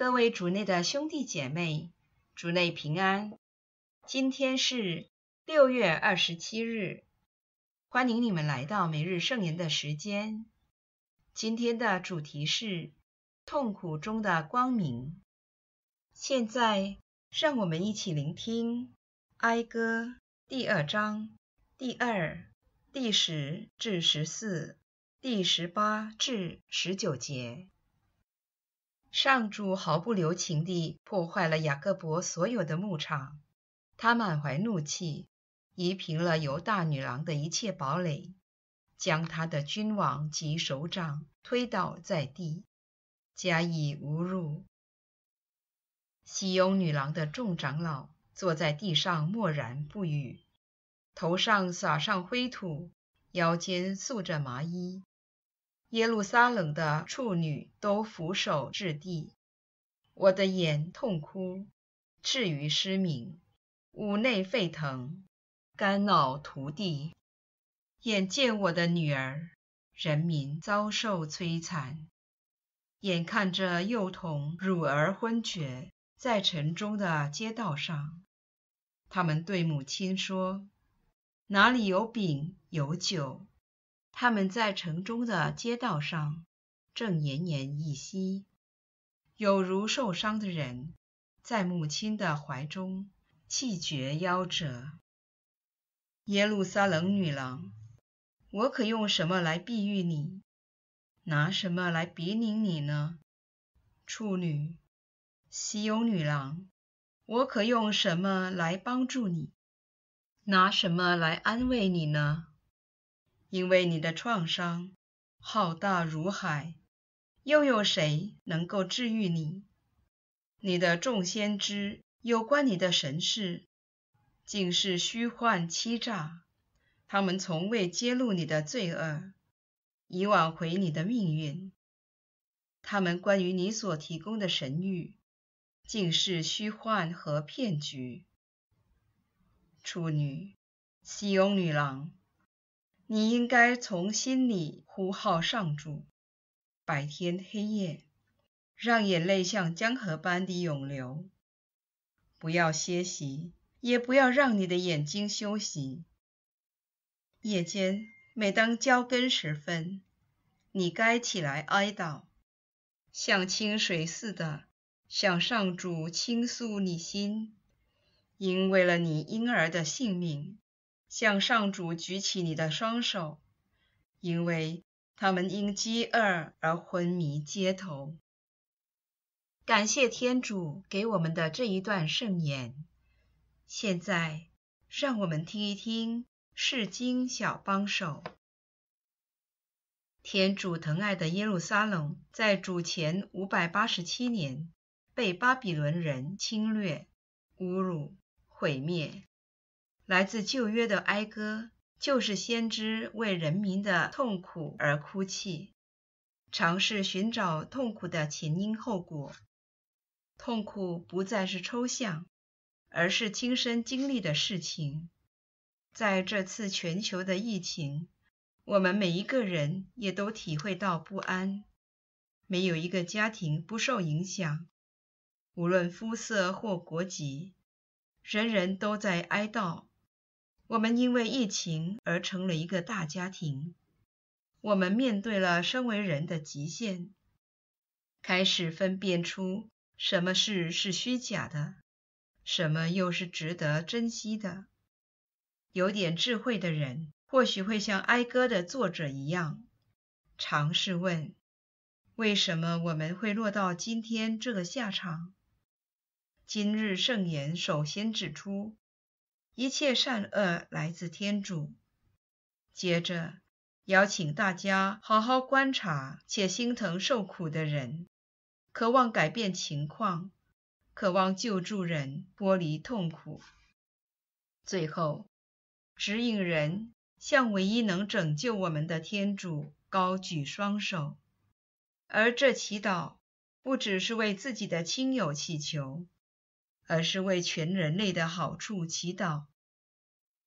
各位主内的兄弟姐妹，主内平安。今天是六月二十七日，欢迎你们来到每日圣言的时间。今天的主题是痛苦中的光明。现在，让我们一起聆听哀歌第二章第二第十至十四，第十八至十九节。上主毫不留情地破坏了雅各伯所有的牧场，他满怀怒气，夷平了犹大女郎的一切堡垒，将他的君王及首长推倒在地，加以侮辱。西庸女郎的众长老坐在地上默然不语，头上撒上灰土，腰间束着麻衣。耶路撒冷的处女都俯首置地，我的眼痛哭，至于失明，五内沸腾，肝脑涂地。眼见我的女儿，人民遭受摧残，眼看着幼童乳儿昏厥在城中的街道上，他们对母亲说：“哪里有饼，有酒？”他们在城中的街道上正奄奄一息，有如受伤的人在母亲的怀中气绝夭折。耶路撒冷女郎，我可用什么来庇护你？拿什么来比拟你呢？处女、西欧女郎，我可用什么来帮助你？拿什么来安慰你呢？因为你的创伤浩大如海，又有谁能够治愈你？你的众先知有关你的神事，竟是虚幻欺诈；他们从未揭露你的罪恶，以挽回你的命运。他们关于你所提供的神谕，竟是虚幻和骗局。处女，西欧女郎。你应该从心里呼号上主，白天黑夜，让眼泪像江河般的涌流，不要歇息，也不要让你的眼睛休息。夜间，每当交更时分，你该起来哀悼，像清水似的向上主倾诉你心，因为了你婴儿的性命。向上主举起你的双手，因为他们因饥饿而昏迷街头。感谢天主给我们的这一段圣言。现在，让我们听一听释经小帮手。天主疼爱的耶路撒冷，在主前五百八十七年被巴比伦人侵略、侮辱、毁灭。来自旧约的哀歌，就是先知为人民的痛苦而哭泣，尝试寻找痛苦的前因后果。痛苦不再是抽象，而是亲身经历的事情。在这次全球的疫情，我们每一个人也都体会到不安，没有一个家庭不受影响，无论肤色或国籍，人人都在哀悼。我们因为疫情而成了一个大家庭，我们面对了身为人的极限，开始分辨出什么事是虚假的，什么又是值得珍惜的。有点智慧的人，或许会像《哀歌》的作者一样，尝试问：为什么我们会落到今天这个下场？今日圣言首先指出。一切善恶来自天主。接着，邀请大家好好观察且心疼受苦的人，渴望改变情况，渴望救助人脱离痛苦。最后，指引人向唯一能拯救我们的天主高举双手，而这祈祷不只是为自己的亲友祈求。而是为全人类的好处祈祷。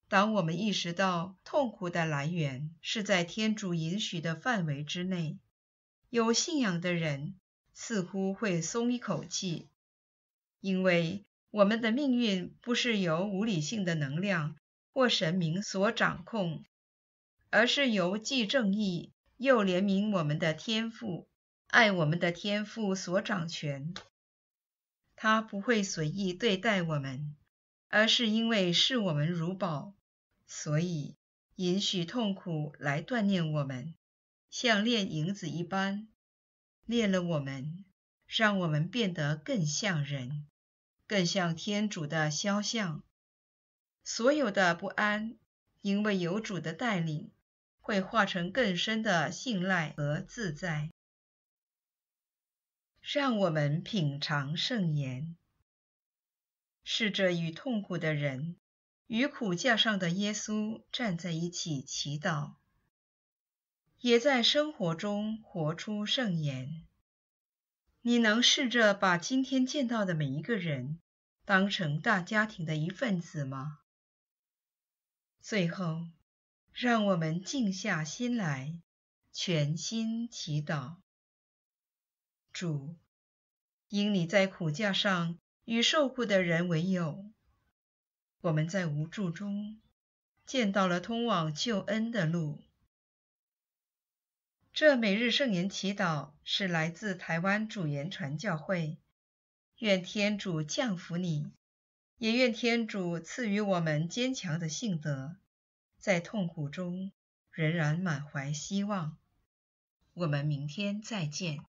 当我们意识到痛苦的来源是在天主允许的范围之内，有信仰的人似乎会松一口气，因为我们的命运不是由无理性的能量或神明所掌控，而是由既正义又怜悯我们的天赋、爱我们的天赋所掌权。他不会随意对待我们，而是因为视我们如宝，所以允许痛苦来锻炼我们，像炼银子一般，炼了我们，让我们变得更像人，更像天主的肖像。所有的不安，因为有主的带领，会化成更深的信赖和自在。让我们品尝圣言，试着与痛苦的人、与苦架上的耶稣站在一起祈祷，也在生活中活出圣言。你能试着把今天见到的每一个人当成大家庭的一份子吗？最后，让我们静下心来，全心祈祷。主，因你在苦架上与受苦的人为友，我们在无助中见到了通往救恩的路。这每日圣言祈祷是来自台湾主言传教会。愿天主降福你，也愿天主赐予我们坚强的性格，在痛苦中仍然满怀希望。我们明天再见。